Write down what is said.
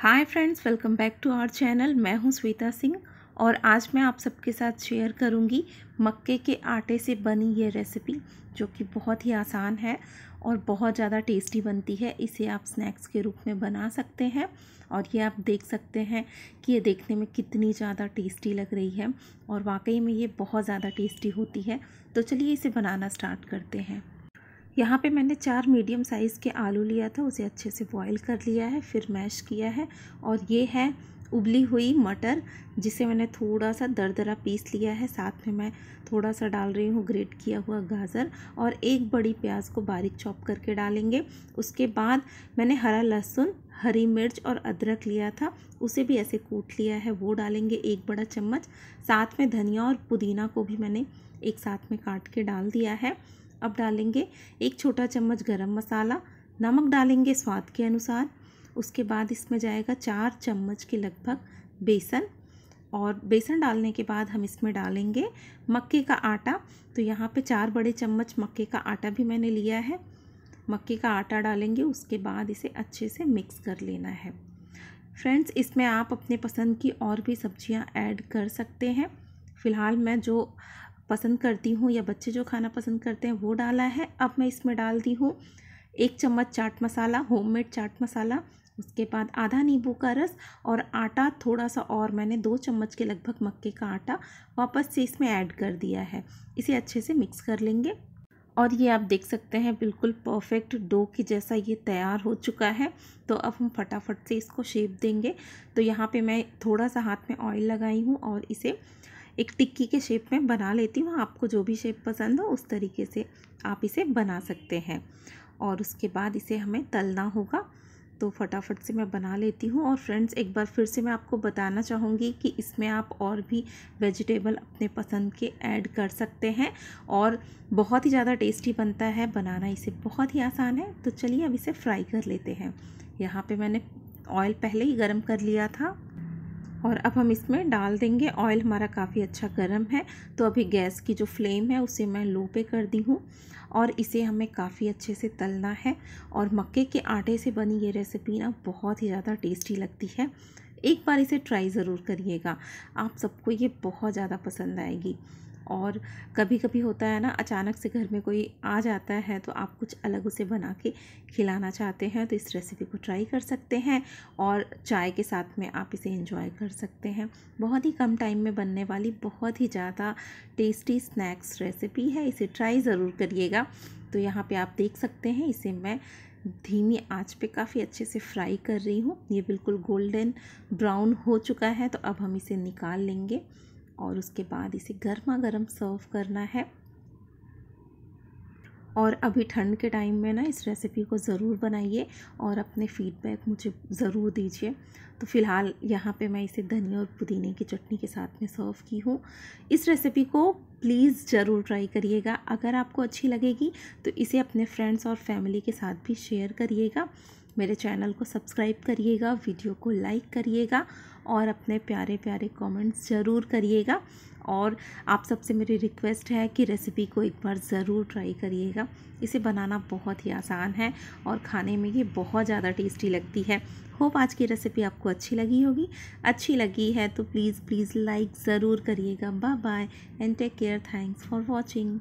hi friends welcome back to our channel मैं हूं स्वेता सिंह और आज मैं आप सबके साथ शेयर करूंगी मक्के के आटे से बनी ये रेसिपी जो कि बहुत ही आसान है और बहुत ज़्यादा टेस्टी बनती है इसे आप स्नैक्स के रूप में बना सकते हैं और ये आप देख सकते हैं कि ये देखने में कितनी ज़्यादा टेस्टी लग रही है और वाकई में ये बहुत ज़्यादा टेस्टी होती है तो चलिए इसे बनाना स्टार्ट करते हैं यहाँ पे मैंने चार मीडियम साइज़ के आलू लिया था उसे अच्छे से बॉईल कर लिया है फिर मैश किया है और ये है उबली हुई मटर जिसे मैंने थोड़ा सा दरदरा पीस लिया है साथ में मैं थोड़ा सा डाल रही हूँ ग्रेट किया हुआ गाजर और एक बड़ी प्याज को बारीक चॉप करके डालेंगे उसके बाद मैंने हरा लहसुन हरी मिर्च और अदरक लिया था उसे भी ऐसे कूट लिया है वो डालेंगे एक बड़ा चम्मच साथ में धनिया और पुदीना को भी मैंने एक साथ में काट के डाल दिया है अब डालेंगे एक छोटा चम्मच गरम मसाला नमक डालेंगे स्वाद के अनुसार उसके बाद इसमें जाएगा चार चम्मच के लगभग बेसन और बेसन डालने के बाद हम इसमें डालेंगे मक्के का आटा तो यहाँ पे चार बड़े चम्मच मक्के का आटा भी मैंने लिया है मक्के का आटा डालेंगे उसके बाद इसे अच्छे से मिक्स कर लेना है फ्रेंड्स इसमें आप अपने पसंद की और भी सब्जियाँ ऐड कर सकते हैं फ़िलहाल मैं जो पसंद करती हूँ या बच्चे जो खाना पसंद करते हैं वो डाला है अब मैं इसमें डालती हूँ एक चम्मच चाट मसाला होममेड चाट मसाला उसके बाद आधा नींबू का रस और आटा थोड़ा सा और मैंने दो चम्मच के लगभग मक्के का आटा वापस से इसमें ऐड कर दिया है इसे अच्छे से मिक्स कर लेंगे और ये आप देख सकते हैं बिल्कुल परफेक्ट डो की जैसा ये तैयार हो चुका है तो अब हम फटाफट से इसको शेप देंगे तो यहाँ पे मैं थोड़ा सा हाथ में ऑयल लगाई हूँ और इसे एक टिक्की के शेप में बना लेती हूँ आपको जो भी शेप पसंद हो उस तरीके से आप इसे बना सकते हैं और उसके बाद इसे हमें तलना होगा तो फटाफट से मैं बना लेती हूँ और फ्रेंड्स एक बार फिर से मैं आपको बताना चाहूँगी कि इसमें आप और भी वेजिटेबल अपने पसंद के ऐड कर सकते हैं और बहुत ही ज़्यादा टेस्टी बनता है बनाना इसे बहुत ही आसान है तो चलिए अब इसे फ्राई कर लेते हैं यहाँ पे मैंने ऑयल पहले ही गर्म कर लिया था और अब हम इसमें डाल देंगे ऑयल हमारा काफ़ी अच्छा गर्म है तो अभी गैस की जो फ्लेम है उसे मैं लो पे कर दी हूँ और इसे हमें काफ़ी अच्छे से तलना है और मक्के के आटे से बनी ये रेसिपी ना बहुत ही ज़्यादा टेस्टी लगती है एक बार इसे ट्राई ज़रूर करिएगा आप सबको ये बहुत ज़्यादा पसंद आएगी और कभी कभी होता है ना अचानक से घर में कोई आ जाता है तो आप कुछ अलग उसे बना के खिलाना चाहते हैं तो इस रेसिपी को ट्राई कर सकते हैं और चाय के साथ में आप इसे इन्जॉय कर सकते हैं बहुत ही कम टाइम में बनने वाली बहुत ही ज़्यादा टेस्टी स्नैक्स रेसिपी है इसे ट्राई ज़रूर करिएगा तो यहाँ पे आप देख सकते हैं इसे मैं धीमी आंच पे काफ़ी अच्छे से फ्राई कर रही हूँ ये बिल्कुल गोल्डन ब्राउन हो चुका है तो अब हम इसे निकाल लेंगे और उसके बाद इसे गर्मा गर्म सर्व करना है और अभी ठंड के टाइम में ना इस रेसिपी को ज़रूर बनाइए और अपने फीडबैक मुझे ज़रूर दीजिए तो फ़िलहाल यहाँ पे मैं इसे धनिया और पुदीने की चटनी के साथ में सर्व की हूँ इस रेसिपी को प्लीज़ ज़रूर ट्राई करिएगा अगर आपको अच्छी लगेगी तो इसे अपने फ्रेंड्स और फैमिली के साथ भी शेयर करिएगा मेरे चैनल को सब्सक्राइब करिएगा वीडियो को लाइक करिएगा और अपने प्यारे प्यारे कमेंट्स ज़रूर करिएगा और आप सबसे मेरी रिक्वेस्ट है कि रेसिपी को एक बार ज़रूर ट्राई करिएगा इसे बनाना बहुत ही आसान है और खाने में ये बहुत ज़्यादा टेस्टी लगती है होप आज की रेसिपी आपको अच्छी लगी होगी अच्छी लगी है तो प्लीज़ प्लीज़ लाइक ज़रूर करिएगा bye bye and take care thanks for watching